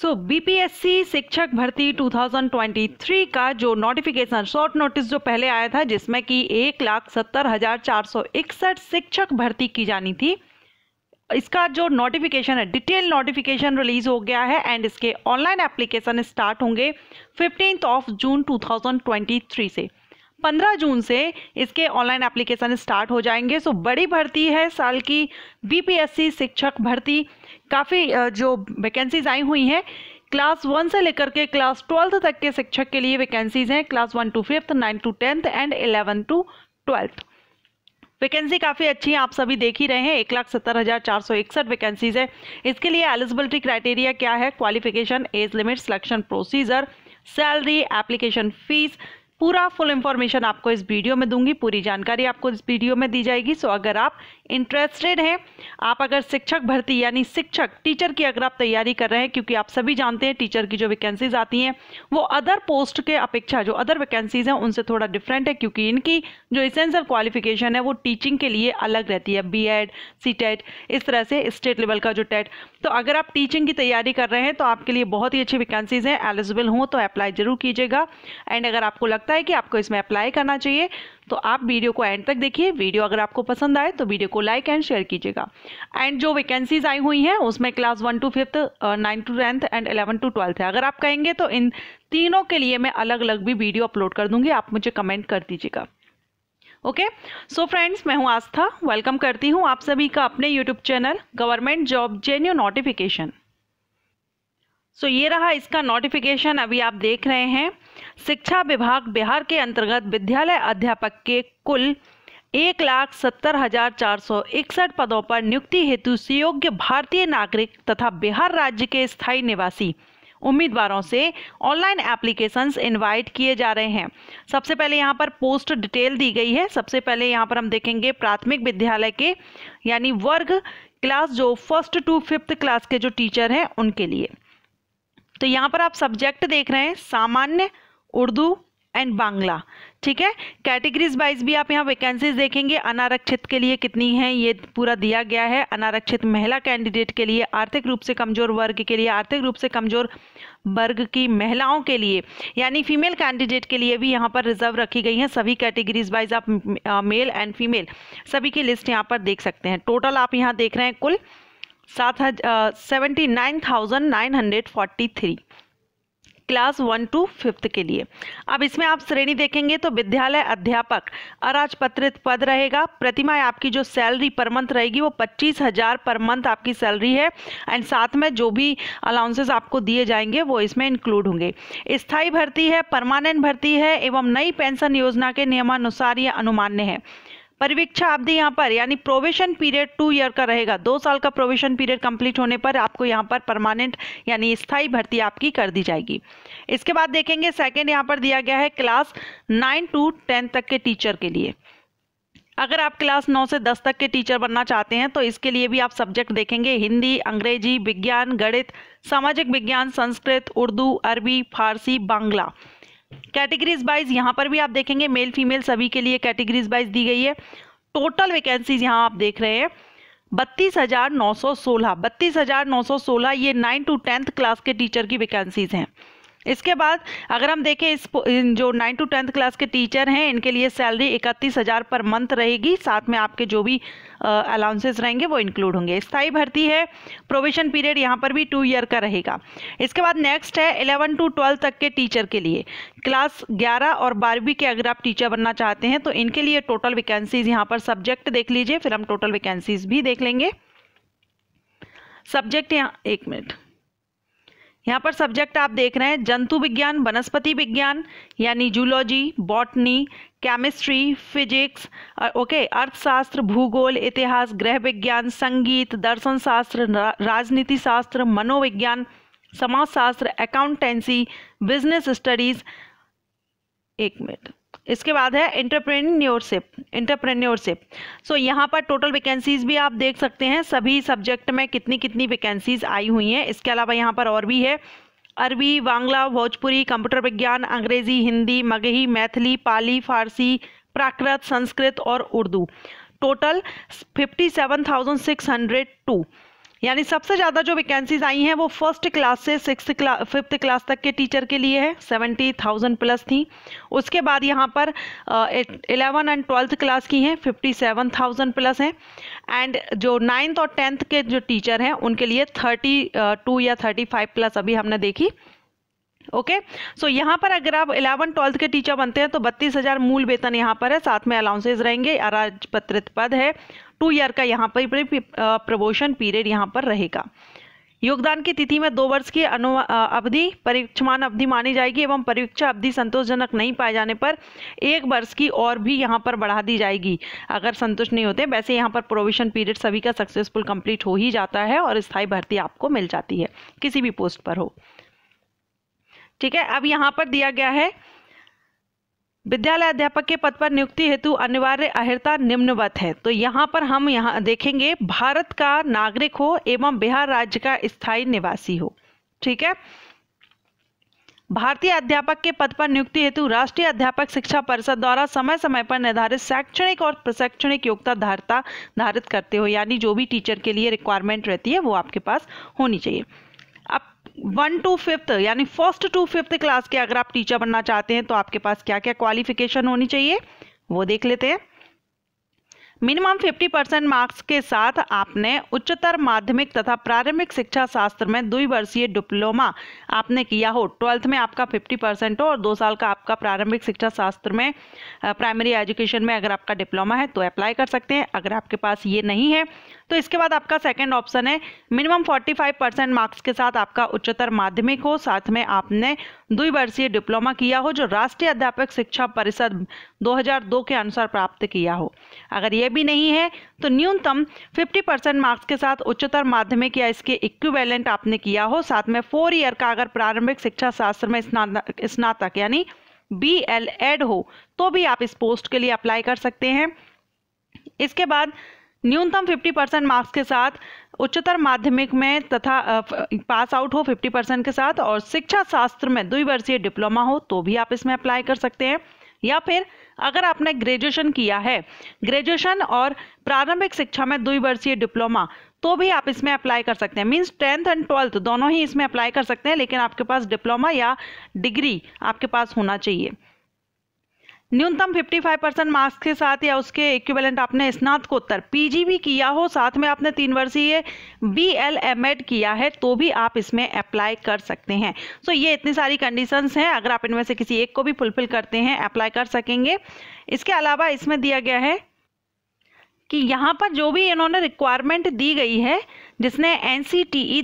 सो BPSC शिक्षक भर्ती 2023 का जो नोटिफिकेशन शॉर्ट नोटिस जो पहले आया था जिसमें कि एक लाख सत्तर हजार चार सौ इकसठ शिक्षक भर्ती की जानी थी इसका जो नोटिफिकेशन है डिटेल नोटिफिकेशन रिलीज हो गया है एंड इसके ऑनलाइन एप्लीकेशन स्टार्ट होंगे फिफ्टींथ ऑफ जून 2023 से पंद्रह जून से इसके ऑनलाइन एप्लीकेशन स्टार्ट हो जाएंगे सो बड़ी भर्ती है साल की बीपीएससी शिक्षक भर्ती काफ़ी जो वैकेंसीज आई हुई हैं क्लास वन से लेकर के क्लास ट्वेल्थ तक के शिक्षक के लिए वैकेंसीज हैं class one to fifth nine to tenth and eleven to twelfth vacancy काफ़ी अच्छी है आप सभी देख ही रहे हैं एक लाख सत्तर हज़ार चार सौ इकसठ वैकेंसीज है इसके लिए एलिजिबिलिटी क्राइटेरिया क्या है qualification age limit selection procedure salary application fees पूरा फुल इंफॉर्मेशन आपको इस वीडियो में दूंगी पूरी जानकारी आपको इस वीडियो में दी जाएगी सो अगर आप इंटरेस्टेड हैं आप अगर शिक्षक भर्ती यानी शिक्षक टीचर की अगर आप तैयारी कर रहे हैं क्योंकि आप सभी जानते हैं टीचर की जो वैकेंसीज आती हैं वो अदर पोस्ट के अपेक्षा जो अदर वैकेंसीज हैं उनसे थोड़ा डिफरेंट है क्योंकि इनकी जो इसेंशियल क्वालिफिकेशन है वो टीचिंग के लिए अलग रहती है बी एड सी टेट इस तरह से स्टेट लेवल का जो टेट तो अगर आप टीचिंग की तैयारी कर रहे हैं तो आपके लिए बहुत ही अच्छी वैकेंसीज़ हैं एलिजिबल हों तो अप्लाई ज़रूर कीजिएगा एंड अगर आपको लगता है कि आपको इसमें अप्लाई करना चाहिए तो आप वीडियो को एंड तक देखिए वीडियो अगर आपको पसंद आए तो वीडियो को लाइक एंड शेयर कीजिएगा एंड जो वैकेंसीज आई हुई हैं उसमें class one to fifth nine to tenth and eleven to twelfth है अगर आप कहेंगे तो इन तीनों के लिए मैं अलग अलग भी वीडियो अपलोड कर दूंगी आप मुझे कमेंट कर दीजिएगा ओके सो फ्रेंड्स मैं हूं आस्था वेलकम करती हूं आप सभी का अपने YouTube channel government job genuine notification so ये रहा इसका नोटिफिकेशन अभी आप देख रहे हैं शिक्षा विभाग बिहार के अंतर्गत विद्यालय अध्यापक के कुल एक लाख सत्तर हजार चार सौ इकसठ पदों पर नियुक्ति हेतु सुयोग्य भारतीय नागरिक तथा बिहार राज्य के स्थायी निवासी उम्मीदवारों से ऑनलाइन एप्लीकेशन इन्वाइट किए जा रहे हैं सबसे पहले यहाँ पर पोस्ट डिटेल दी गई है सबसे पहले यहाँ पर हम देखेंगे प्राथमिक विद्यालय के यानी वर्ग क्लास जो फर्स्ट टू फिफ्थ क्लास के जो टीचर हैं उनके लिए तो यहाँ पर आप सब्जेक्ट देख रहे हैं सामान्य उर्दू एंड बांग्ला ठीक है कैटेगरीज वाइज भी आप यहाँ वैकेंसीज देखेंगे अनारक्षित के लिए कितनी है ये पूरा दिया गया है अनारक्षित महिला कैंडिडेट के लिए आर्थिक रूप से कमजोर वर्ग के लिए आर्थिक रूप से कमजोर वर्ग की महिलाओं के लिए यानी फीमेल कैंडिडेट के लिए भी यहाँ पर रिजर्व रखी गई हैं सभी कैटेगरीज वाइज आप मेल एंड फीमेल सभी की लिस्ट यहाँ पर देख सकते हैं टोटल आप यहाँ देख रहे हैं कुल सात seventy nine thousand nine hundred forty three class one to fifth के लिए अब इसमें आप श्रेणी देखेंगे तो विद्यालय अध्यापक अराजपत्रित पद रहेगा प्रतिमा आपकी जो सैलरी पर मंथ रहेगी वो पच्चीस हजार पर मंथ आपकी सैलरी है एंड साथ में जो भी अलाउंसेस आपको दिए जाएंगे वो इसमें इंक्लूड होंगे स्थायी भर्ती है परमानेंट भर्ती है एवं नई पेंशन योजना के नियमानुसार ये अनुमान्य है परिवीक्षा अवधि यहाँ पर यानी प्रोवेशन पीरियड टू ईयर का रहेगा दो साल का प्रोवेशन पीरियड कंप्लीट होने पर आपको यहाँ पर परमानेंट यानी स्थायी भर्ती आपकी कर दी जाएगी इसके बाद देखेंगे सेकेंड यहाँ पर दिया गया है क्लास नाइन टू टेन तक के टीचर के लिए अगर आप क्लास 9 से 10 तक के टीचर बनना चाहते हैं तो इसके लिए भी आप सब्जेक्ट देखेंगे हिंदी अंग्रेजी विज्ञान गणित सामाजिक विज्ञान संस्कृत उर्दू अरबी फारसी बांग्ला कैटेगरीज वाइज यहाँ पर भी आप देखेंगे मेल फीमेल सभी के लिए कैटेगरीज वाइज दी गई है टोटल वैकेंसीज यहाँ आप देख रहे हैं बत्तीस हजार नौ सौ सोलह बत्तीस हजार नौ सौ सोलह ये नाइन टू टेंथ क्लास के टीचर की वैकेंसीज हैं इसके बाद अगर हम देखें इस जो नाइन टू टेंथ क्लास के टीचर हैं इनके लिए सैलरी इकतीस हज़ार पर मंथ रहेगी साथ में आपके जो भी अलाउंसेस रहेंगे वो इंक्लूड होंगे स्थायी भर्ती है प्रोविशन पीरियड यहाँ पर भी टू ईयर का रहेगा इसके बाद नेक्स्ट है इलेवन टू ट्वेल्थ तक के टीचर के लिए क्लास ग्यारह और बारहवीं के अगर आप टीचर बनना चाहते हैं तो इनके लिए टोटल वैकेंसीज यहाँ पर सब्जेक्ट देख लीजिए फिर हम टोटल वैकेंसीज भी देख लेंगे सब्जेक्ट यहाँ एक मिनट यहाँ पर सब्जेक्ट आप देख रहे हैं जंतु विज्ञान वनस्पति विज्ञान यानी zoology botany chemistry physics okay अर्थशास्त्र भूगोल इतिहास गृह विज्ञान संगीत दर्शन शास्त्र राजनीति शास्त्र मनोविज्ञान समाजशास्त्र अकाउंटेंसी बिजनेस स्टडीज एक मिनट इसके बाद है इंटरप्रेन्योरशिप इंटरप्रेन्योरशिप सो यहाँ पर टोटल वैकेंसीज भी आप देख सकते हैं सभी सब्जेक्ट में कितनी कितनी वैकेंसीज आई हुई हैं इसके अलावा यहाँ पर और भी है अरबी बांग्ला भोजपुरी कंप्यूटर विज्ञान अंग्रेजी हिंदी मगही मैथिली पाली फारसी प्राकृत संस्कृत और Urdu total fifty seven thousand six hundred two यानी सबसे ज़्यादा जो वैकेंसीज आई हैं वो फर्स्ट क्लास से सिक्स क्लास फिफ्थ क्लास तक के टीचर के लिए है सेवेंटी थाउजेंड प्लस थी उसके बाद यहाँ पर इलेवन एंड ट्वेल्थ क्लास की हैं फिफ्टी सेवन थाउजेंड प्लस हैं एंड जो नाइन्थ और टेंथ के जो टीचर हैं उनके लिए थर्टी टू या थर्टी फाइव प्लस अभी हमने देखी ओके okay? सो so, यहाँ पर अगर आप इलेवन ट्वेल्थ के टीचर बनते हैं तो बत्तीस हज़ार मूल वेतन यहाँ पर है साथ में अलाउंसेज रहेंगे अराजपत्रित पद है टू ईयर का यहाँ पर प्रमोशन पीरियड यहाँ पर रहेगा योगदान की तिथि में दो वर्ष की अनु अवधि परीक्षमान अवधि मानी जाएगी एवं परीक्षा अवधि संतोषजनक नहीं पाए जाने पर एक वर्ष की और भी यहाँ पर बढ़ा दी जाएगी अगर संतुष्ट नहीं होते वैसे यहाँ पर प्रोविशन पीरियड सभी का सक्सेसफुल कंप्लीट हो ही जाता है और स्थायी भर्ती आपको मिल जाती है किसी भी पोस्ट पर हो ठीक है अब यहाँ पर दिया गया है विद्यालय अध्यापक के पद पर नियुक्ति हेतु अनिवार्य अहर्ता निम्नवत है तो यहाँ पर हम यहाँ देखेंगे भारत का नागरिक हो एवं बिहार राज्य का स्थायी निवासी हो ठीक है भारतीय अध्यापक के पद पर नियुक्ति हेतु राष्ट्रीय अध्यापक शिक्षा परिषद द्वारा समय समय पर निर्धारित शैक्षणिक और प्रशैक्षणिक योग्यता धारता धारित करते हो यानी जो भी टीचर के लिए रिक्वायरमेंट रहती है वो आपके पास होनी चाहिए वन टू फिफ्थ यानी फर्स्ट टू फिफ्थ क्लास के अगर आप टीचर बनना चाहते हैं तो आपके पास क्या क्या क्वालिफिकेशन होनी चाहिए वो देख लेते हैं मिनिमम 50 परसेंट मार्क्स के साथ आपने उच्चतर माध्यमिक तथा प्रारंभिक शिक्षा शास्त्र में द्विवर्षीय डिप्लोमा आपने किया हो ट्वेल्थ में आपका 50 परसेंट हो और दो साल का आपका प्रारंभिक शिक्षा शास्त्र में प्राइमरी एजुकेशन में अगर आपका डिप्लोमा है तो अप्लाई कर सकते हैं अगर आपके पास ये नहीं है तो इसके बाद आपका सेकंड ऑप्शन है मिनिमम 45 परसेंट मार्क्स के साथ आपका उच्चतर माध्यमिक हो साथ में आपने द्विवर्षीय डिप्लोमा किया हो जो राष्ट्रीय अध्यापक शिक्षा परिषद 2002 के अनुसार प्राप्त किया हो अगर ये भी नहीं है तो न्यूनतम 50 परसेंट मार्क्स के साथ उच्चतर माध्यमिक या इसके इक्विवेलेंट आपने किया हो साथ में फोर ईयर का अगर प्रारंभिक शिक्षा शास्त्र में स्नातक यानी बी एल हो तो भी आप इस पोस्ट के लिए अप्लाई कर सकते हैं इसके बाद न्यूनतम 50 परसेंट मार्क्स के साथ उच्चतर माध्यमिक में तथा पास आउट हो 50 परसेंट के साथ और शिक्षा शास्त्र में द्विवर्षीय डिप्लोमा हो तो भी आप इसमें अप्लाई कर सकते हैं या फिर अगर आपने ग्रेजुएशन किया है ग्रेजुएशन और प्रारंभिक शिक्षा में द्विवर्षीय डिप्लोमा तो भी आप इसमें अप्लाई कर सकते हैं मीन्स टेंथ एंड ट्वेल्थ दोनों ही इसमें अप्लाई कर सकते हैं लेकिन आपके पास डिप्लोमा या डिग्री आपके पास होना चाहिए न्यूनतम 55 परसेंट मार्क्स के साथ या उसके इक्विवेलेंट आपने स्नातकोत्तर भी किया हो साथ में आपने तीन वर्षीय बी एल एम एड किया है तो भी आप इसमें अप्लाई कर सकते हैं सो so, ये इतनी सारी कंडीशंस हैं अगर आप इनमें से किसी एक को भी फुलफिल करते हैं अप्लाई कर सकेंगे इसके अलावा इसमें दिया गया है कि यहाँ पर जो भी इन्होंने रिक्वायरमेंट दी गई है जिसने एन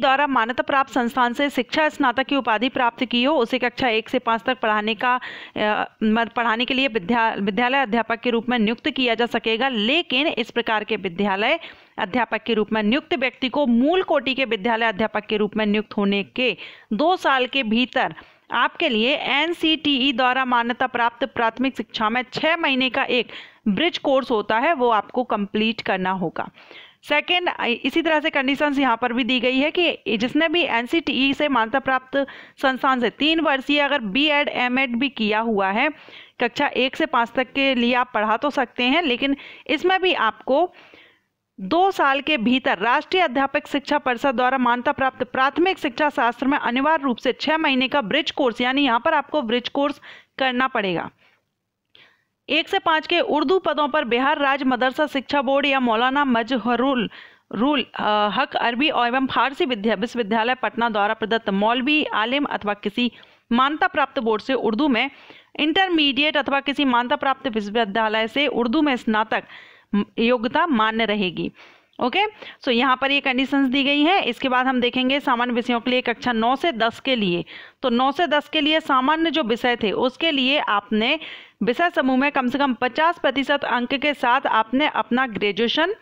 द्वारा मान्यता प्राप्त संस्थान से शिक्षा स्नातक की उपाधि प्राप्त की हो उसे कक्षा एक से पाँच तक पढ़ाने का पढ़ाने के लिए विद्या विद्यालय अध्यापक के रूप में नियुक्त किया जा सकेगा लेकिन इस प्रकार के विद्यालय अध्यापक के रूप में नियुक्त व्यक्ति को मूल कोटि के विद्यालय अध्यापक के रूप में नियुक्त होने के दो साल के भीतर आपके लिए एन द्वारा मान्यता प्राप्त प्राथमिक शिक्षा में छः महीने का एक ब्रिज कोर्स होता है वो आपको कंप्लीट करना होगा सेकेंड इसी तरह से कंडीशंस यहाँ पर भी दी गई है कि जिसने भी एन e से मान्यता प्राप्त संस्थान से तीन वर्षीय अगर बी एड एम एड भी किया हुआ है कक्षा एक से पाँच तक के लिए आप पढ़ा तो सकते हैं लेकिन इसमें भी आपको दो साल के भीतर राष्ट्रीय अध्यापक शिक्षा परिषद द्वारा मान्यता प्राप्त प्राथमिक शिक्षा शास्त्र में अनिवार्य रूप से छः महीने का ब्रिज कोर्स यानी यहाँ पर आपको ब्रिज कोर्स करना पड़ेगा एक से पाँच के उर्दू पदों पर बिहार राज्य मदरसा शिक्षा बोर्ड या मौलाना मजहरुल रूल हक अरबी और एवं फारसी विद्या विश्वविद्यालय पटना द्वारा प्रदत्त मौलवी आलिम अथवा किसी मान्यता प्राप्त बोर्ड से उर्दू में इंटरमीडिएट अथवा किसी मान्यता प्राप्त विश्वविद्यालय से उर्दू में स्नातक योग्यता मान्य रहेगी ओके सो यहाँ पर ये कंडीशंस दी गई हैं इसके बाद हम देखेंगे सामान्य विषयों के लिए कक्षा नौ से दस के लिए तो नौ से दस के लिए सामान्य जो विषय थे उसके लिए आपने विषय समूह में कम से कम पचास प्रतिशत अंक के साथ आपने अपना ग्रेजुएशन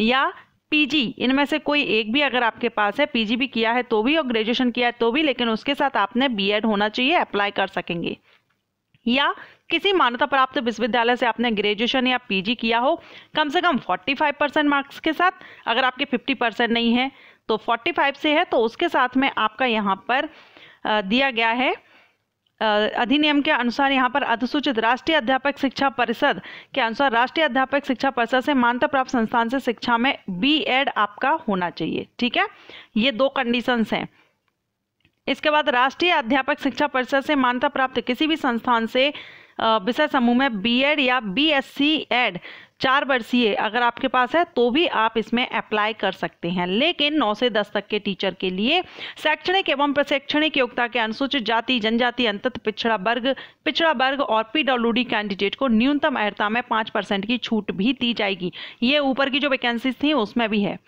या पीजी इनमें से कोई एक भी अगर आपके पास है पीजी भी किया है तो भी और ग्रेजुएशन किया है तो भी लेकिन उसके साथ आपने बीएड होना चाहिए अप्लाई कर सकेंगे या किसी मान्यता प्राप्त विश्वविद्यालय से आपने ग्रेजुएशन या पीजी किया हो कम से कम 45 परसेंट मार्क्स के साथ अगर आपके 50 परसेंट नहीं है तो 45 से है तो उसके साथ में आपका यहाँ पर दिया गया है अधिनियम के अनुसार यहाँ पर अधिसूचित राष्ट्रीय अध्यापक शिक्षा परिषद के अनुसार राष्ट्रीय अध्यापक शिक्षा परिषद से मान्यता प्राप्त संस्थान से शिक्षा में बी एड आपका होना चाहिए ठीक है ये दो कंडीशंस हैं इसके बाद राष्ट्रीय अध्यापक शिक्षा परिषद से मान्यता प्राप्त किसी भी संस्थान से विषय समूह में बीएड या बीएससी एड चार वर्षीय अगर आपके पास है तो भी आप इसमें अप्लाई कर सकते हैं लेकिन 9 से 10 तक के टीचर के लिए शैक्षणिक एवं प्रशैक्षणिक योग्यता के अनुसूचित जाति जनजाति अंतत पिछड़ा वर्ग पिछड़ा वर्ग और पीडब्ल्यूडी कैंडिडेट को न्यूनतम अहर्ता में पाँच परसेंट की छूट भी दी जाएगी ये ऊपर की जो वैकेंसीज थी उसमें भी है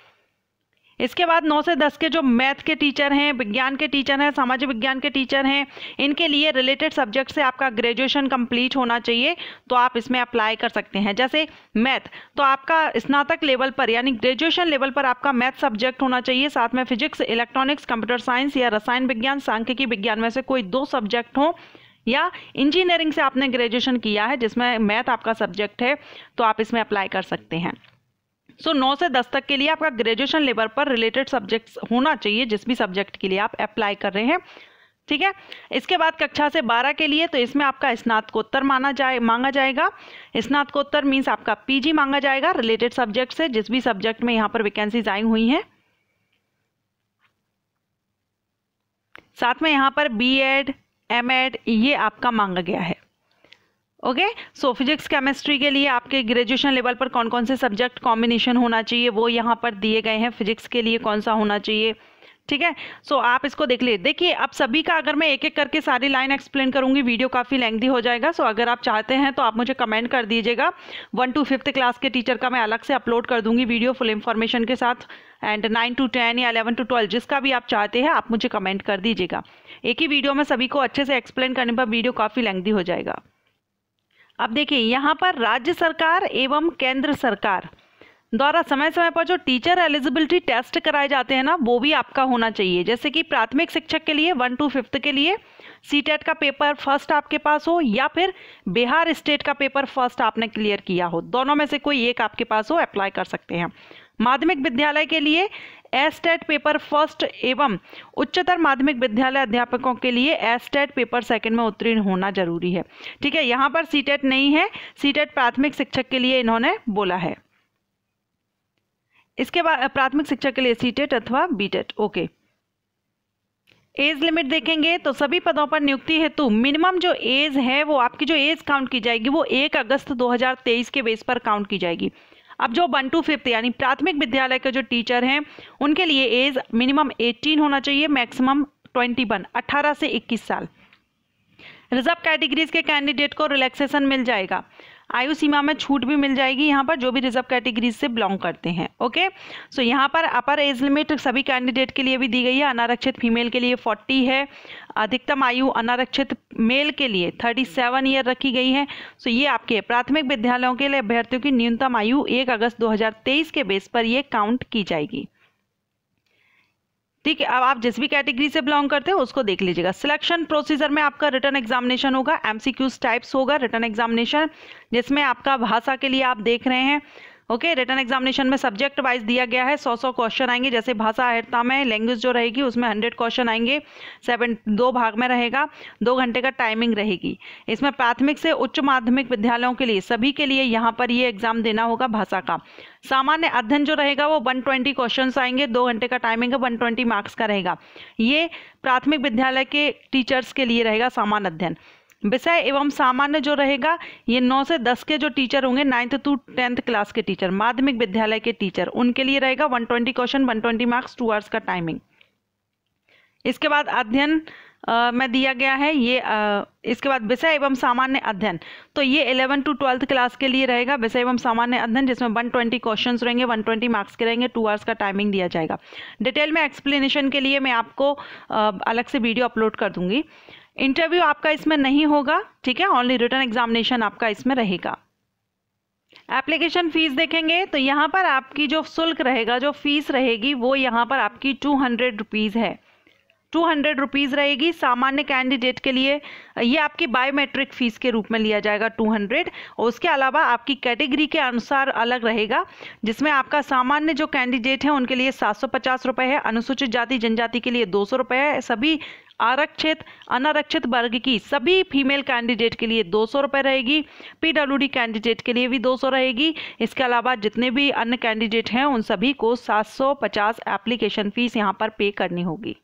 इसके बाद नौ से दस के जो मैथ के टीचर हैं विज्ञान के टीचर हैं सामाजिक विज्ञान के टीचर हैं इनके लिए रिलेटेड सब्जेक्ट से आपका ग्रेजुएशन कंप्लीट होना चाहिए तो आप इसमें अप्लाई कर सकते हैं जैसे मैथ तो आपका स्नातक लेवल पर यानी ग्रेजुएशन लेवल पर आपका मैथ सब्जेक्ट होना चाहिए साथ में फिजिक्स इलेक्ट्रॉनिक्स कंप्यूटर साइंस या रसायन विज्ञान सांख्यिकी विज्ञान में से कोई दो सब्जेक्ट हों या इंजीनियरिंग से आपने ग्रेजुएशन किया है जिसमें मैथ आपका सब्जेक्ट है तो आप इसमें अप्लाई कर सकते हैं सो नौ से दस तक के लिए आपका ग्रेजुएशन लेवल पर रिलेटेड सब्जेक्ट्स होना चाहिए जिस भी सब्जेक्ट के लिए आप अप्लाई कर रहे हैं ठीक है इसके बाद कक्षा से बारह के लिए तो इसमें आपका स्नातकोत्तर माना जाए मांगा जाएगा स्नातकोत्तर मीन्स आपका पीजी मांगा जाएगा रिलेटेड सब्जेक्ट से जिस भी सब्जेक्ट में यहाँ पर वैकेंसीज आई हुई हैं साथ में यहाँ पर बी एड ये आपका मांगा गया है ओके सो फिजिक्स केमिस्ट्री के लिए आपके ग्रेजुएशन लेवल पर कौन कौन से सब्जेक्ट कॉम्बिनेशन होना चाहिए वो यहाँ पर दिए गए हैं फिजिक्स के लिए कौन सा होना चाहिए ठीक है सो so, आप इसको देख लीजिए देखिए अब सभी का अगर मैं एक एक करके सारी लाइन एक्सप्लेन करूंगी वीडियो काफ़ी लेंथी हो जाएगा सो so, अगर आप चाहते हैं तो आप मुझे कमेंट कर दीजिएगा वन टू फिफ्थ क्लास के टीचर का मैं अलग से अपलोड कर दूंगी वीडियो फुल इन्फॉर्मेशन के साथ एंड नाइन टू टेन या अलेवन टू ट्वेल्व जिसका भी आप चाहते हैं आप मुझे कमेंट कर दीजिएगा एक ही वीडियो में सभी को अच्छे से एक्सप्लेन करने पर वीडियो काफ़ी लेंथी हो जाएगा अब देखिए यहाँ पर राज्य सरकार एवं केंद्र सरकार द्वारा समय समय पर जो टीचर एलिजिबिलिटी टेस्ट कराए जाते हैं ना वो भी आपका होना चाहिए जैसे कि प्राथमिक शिक्षक के लिए वन टू फिफ्थ के लिए सी e का पेपर फर्स्ट आपके पास हो या फिर बिहार स्टेट का पेपर फर्स्ट आपने क्लियर किया हो दोनों में से कोई एक आपके पास हो अप्लाई कर सकते हैं माध्यमिक विद्यालय के लिए एसटेट e पेपर फर्स्ट एवं उच्चतर माध्यमिक विद्यालय अध्यापकों के लिए एसटेट e पेपर सेकंड में उत्तीर्ण होना जरूरी है ठीक है यहाँ पर सीटेट e नहीं है सीटेट प्राथमिक शिक्षक के लिए इन्होंने बोला है इसके बाद प्राथमिक शिक्षक के लिए सीटेट अथवा बीटेट ओके एज लिमिट देखेंगे तो सभी पदों पर नियुक्ति हेतु मिनिमम जो एज है वो आपकी जो एज काउंट की जाएगी वो एक अगस्त 2023 के बेस पर काउंट की जाएगी अब जो वन टू फिफ्थ यानी प्राथमिक विद्यालय के जो टीचर हैं उनके लिए एज मिनिमम एटीन होना चाहिए मैक्सिमम वन अट्ठारह से इक्कीस साल रिजर्व कैटेगरीज के कैंडिडेट को रिलैक्सेशन मिल जाएगा आयु सीमा में छूट भी मिल जाएगी यहाँ पर जो भी रिजर्व कैटेगरीज से बिलोंग करते हैं ओके सो यहाँ पर अपर एज लिमिट सभी कैंडिडेट के लिए भी दी गई है अनारक्षित फीमेल के लिए फोर्टी है अधिकतम आयु अनारक्षित मेल के लिए थर्टी सेवन ईयर रखी गई है सो ये आपके प्राथमिक विद्यालयों के लिए अभ्यर्थियों की न्यूनतम आयु एक अगस्त तेईस के बेस पर ये काउंट की जाएगी ठीक है अब आप जिस भी कैटेगरी से बिलोंग करते हो उसको देख लीजिएगा सिलेक्शन प्रोसीजर में आपका रिटर्न एग्जामिनेशन होगा एमसीक्यूज टाइप्स होगा रिटर्न एग्जामिनेशन जिसमें आपका भाषा के लिए आप देख रहे हैं ओके रिटर्न एग्जामिनेशन में सब्जेक्ट वाइज दिया गया है सौ सौ क्वेश्चन आएंगे जैसे भाषा आहरता में लैंग्वेज जो रहेगी उसमें हंड्रेड क्वेश्चन आएंगे सेवन दो भाग में रहेगा दो घंटे का टाइमिंग रहेगी इसमें प्राथमिक से उच्च माध्यमिक विद्यालयों के लिए सभी के लिए यहाँ पर ये एग्जाम देना होगा भाषा का सामान्य अध्ययन जो रहेगा वो वन ट्वेंटी क्वेश्चन आएंगे दो घंटे का टाइमिंग है ट्वेंटी मार्क्स का रहेगा ये प्राथमिक विद्यालय के टीचर्स के लिए रहेगा सामान्य अध्ययन विषय एवं सामान्य जो रहेगा ये नौ से दस के जो टीचर होंगे नाइन्थ टू टेंथ क्लास के टीचर माध्यमिक विद्यालय के टीचर उनके लिए रहेगा one twenty question one twenty marks two hours का टाइमिंग इसके बाद अध्ययन में दिया गया है ये आ, इसके बाद विषय एवं सामान्य अध्ययन तो ये इलेवन टू ट्वेल्थ क्लास के लिए रहेगा विषय एवं सामान्य अध्ययन जिसमें वन ट्वेंटी क्वेश्चन रहेंगे वन ट्वेंटी मार्क्स के रहेंगे टू आवर्स का टाइमिंग दिया जाएगा डिटेल में एक्सप्लेनेशन के लिए मैं आपको आ, अलग से वीडियो अपलोड कर दूंगी इंटरव्यू आपका इसमें नहीं होगा ठीक है ओनली रिटर्न एग्जामिनेशन आपका इसमें रहेगा एप्लीकेशन फीस देखेंगे तो यहाँ पर आपकी जो शुल्क रहेगा जो फीस रहेगी वो यहाँ पर आपकी टू हंड्रेड रुपीज़ है टू हंड्रेड रुपीज़ रहेगी सामान्य कैंडिडेट के लिए ये आपकी बायोमेट्रिक फ़ीस के रूप में लिया जाएगा टू हंड्रेड और उसके अलावा आपकी कैटेगरी के अनुसार अलग रहेगा जिसमें आपका सामान्य जो कैंडिडेट है उनके लिए सात सौ पचास रुपये है अनुसूचित जाति जनजाति के लिए दो सौ रुपये है सभी आरक्षित अनारक्षित वर्ग की सभी फीमेल कैंडिडेट के लिए दो सौ रुपये रहेगी डी कैंडिडेट के लिए भी दो सौ रहेगी इसके अलावा जितने भी अन्य कैंडिडेट हैं उन सभी को सात सौ पचास एप्लीकेशन फ़ीस यहाँ पर पे करनी होगी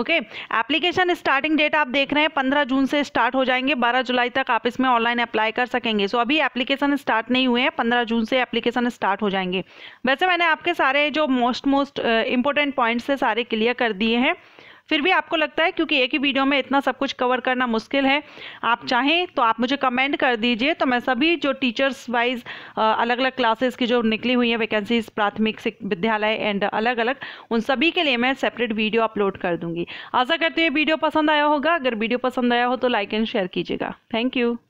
ओके एप्लीकेशन स्टार्टिंग डेट आप देख रहे हैं पंद्रह जून से स्टार्ट हो जाएंगे बारह जुलाई तक आप इसमें ऑनलाइन अप्लाई कर सकेंगे सो so, अभी एप्लीकेशन स्टार्ट नहीं हुए हैं पंद्रह जून से एप्लीकेशन स्टार्ट हो जाएंगे वैसे मैंने आपके सारे जो मोस्ट मोस्ट इंपॉर्टेंट पॉइंट्स है सारे क्लियर कर दिए हैं फिर भी आपको लगता है क्योंकि एक ही वीडियो में इतना सब कुछ कवर करना मुश्किल है आप चाहें तो आप मुझे कमेंट कर दीजिए तो मैं सभी जो टीचर्स वाइज अलग अलग क्लासेस की जो निकली हुई हैं वैकेंसीज प्राथमिक विद्यालय एंड अलग अलग उन सभी के लिए मैं सेपरेट वीडियो अपलोड कर दूंगी आशा करती हूँ वीडियो पसंद आया होगा अगर वीडियो पसंद आया हो तो लाइक एंड शेयर कीजिएगा थैंक यू